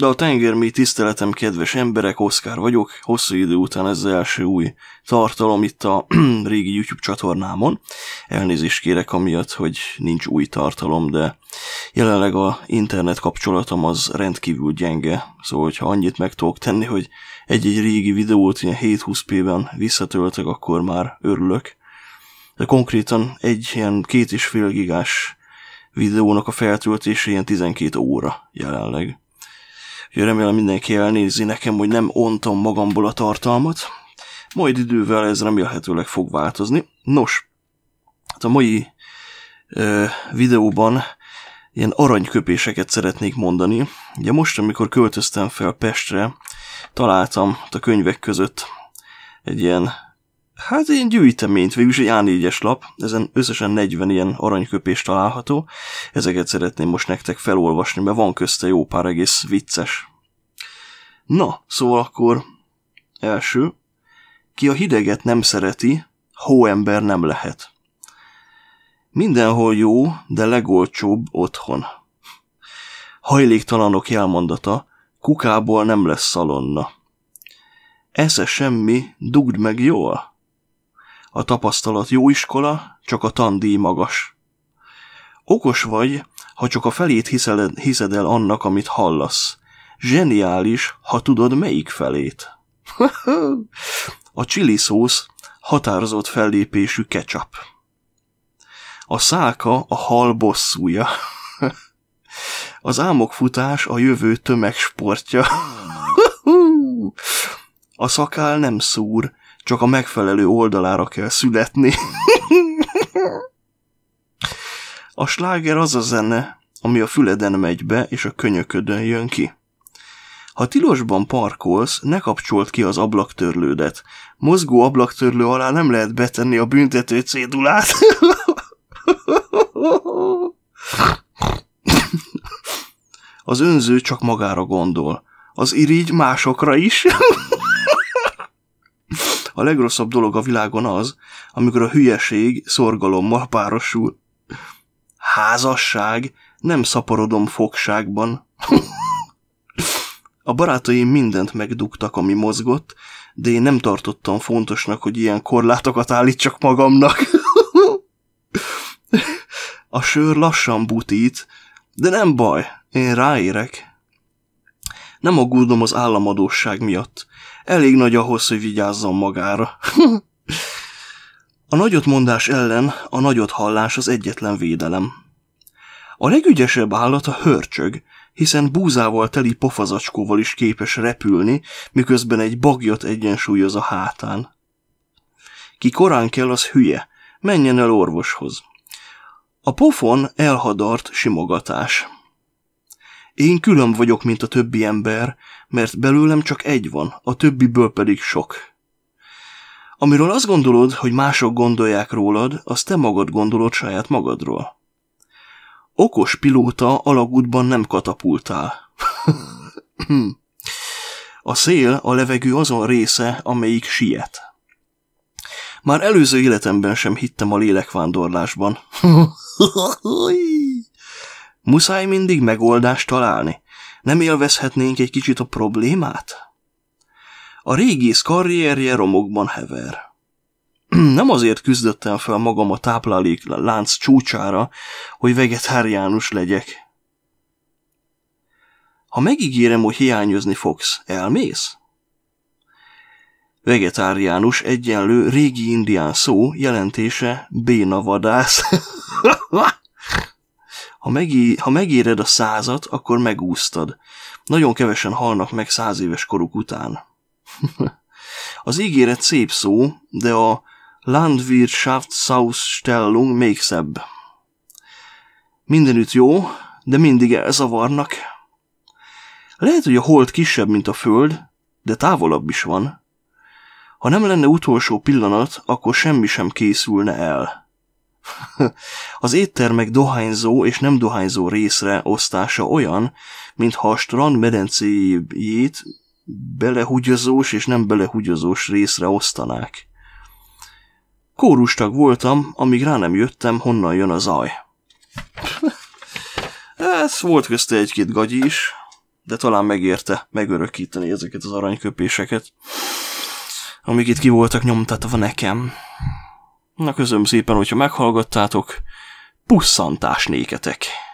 De a mi tiszteletem, kedves emberek, Oszkár vagyok, hosszú idő után ez az első új tartalom itt a régi YouTube csatornámon. Elnézést kérek amiatt, hogy nincs új tartalom, de jelenleg a internet kapcsolatom az rendkívül gyenge, szóval hogyha annyit meg tudok tenni, hogy egy-egy régi videót ilyen 720p-ben visszatöltök, akkor már örülök. De konkrétan egy ilyen két és fél gigás videónak a feltöltése ilyen 12 óra jelenleg remélem mindenki elnézi nekem, hogy nem ontom magamból a tartalmat. Majd idővel ez remélhetőleg fog változni. Nos, hát a mai ö, videóban ilyen aranyköpéseket szeretnék mondani. Ugye most, amikor költöztem fel Pestre, találtam a könyvek között egy ilyen Hát egy gyűjteményt, végülis egy A4-es lap, ezen összesen 40 ilyen aranyköpés található. Ezeket szeretném most nektek felolvasni, mert van közte jó pár egész vicces. Na, szóval akkor első, ki a hideget nem szereti, hóember nem lehet. Mindenhol jó, de legolcsóbb otthon. Hajléktalanok jelmondata, kukából nem lesz szalonna. Esze semmi, dugd meg jól a tapasztalat jó iskola, csak a tandíj magas. Okos vagy, ha csak a felét hiszed, el annak, amit hallasz. Zseniális, ha tudod melyik felét. a chili szósz határozott fellépésű ketchup. A száka a hal bosszúja. Az álmokfutás a jövő tömegsportja. Oh a szakál nem szúr, csak a megfelelő oldalára kell születni. a sláger az a zene, ami a füleden megy be, és a könyöködön jön ki. Ha tilosban parkolsz, ne kapcsolt ki az ablaktörlődet. Mozgó ablaktörlő alá nem lehet betenni a büntető cédulát. Az önző csak magára gondol. Az irigy másokra is. A legrosszabb dolog a világon az, amikor a hülyeség szorgalommal párosul. Házasság, nem szaporodom fogságban. a barátaim mindent megdugtak, ami mozgott, de én nem tartottam fontosnak, hogy ilyen korlátokat állítsak magamnak. a sör lassan butít, de nem baj, én ráérek. Nem aggódom az államadóság miatt. Elég nagy ahhoz, hogy vigyázzam magára. a nagyot mondás ellen a nagyot hallás az egyetlen védelem. A legügyesebb állat a hörcsög, hiszen búzával teli pofazacskóval is képes repülni, miközben egy bagyot egyensúlyoz a hátán. Ki korán kell, az hülye. Menjen el orvoshoz. A pofon elhadart simogatás. Én külön vagyok, mint a többi ember, mert belőlem csak egy van, a többiből pedig sok. Amiről azt gondolod, hogy mások gondolják rólad, azt te magad gondolod saját magadról. Okos pilóta alagútban nem katapultál. a szél a levegő azon része, amelyik siet. Már előző életemben sem hittem a lélekvándorlásban. Muszáj mindig megoldást találni. Nem élvezhetnénk egy kicsit a problémát? A régész karrierje romokban hever. Nem azért küzdöttem fel magam a táplálék lánc csúcsára, hogy vegetáriánus legyek. Ha megígérem, hogy hiányozni fogsz, elmész? Vegetáriánus egyenlő régi indián szó jelentése vadász. Ha, megé, ha megéred a százat, akkor megúsztad. Nagyon kevesen halnak meg száz éves koruk után. az ígéret szép szó, de a Landwirtschaftsausstellung még szebb. Mindenütt jó, de mindig elzavarnak. Lehet, hogy a hold kisebb, mint a föld, de távolabb is van. Ha nem lenne utolsó pillanat, akkor semmi sem készülne el. Az éttermek dohányzó és nem dohányzó részre osztása olyan, mintha a strand medencéjét belehugyozós és nem belehugyozós részre osztanák. Kórustag voltam, amíg rá nem jöttem, honnan jön a zaj. Ez volt közte egy-két gagyi is, de talán megérte megörökíteni ezeket az aranyköpéseket, amik itt ki voltak nyomtatva nekem. Na közöm szépen, hogyha meghallgattátok, pusszantás néketek!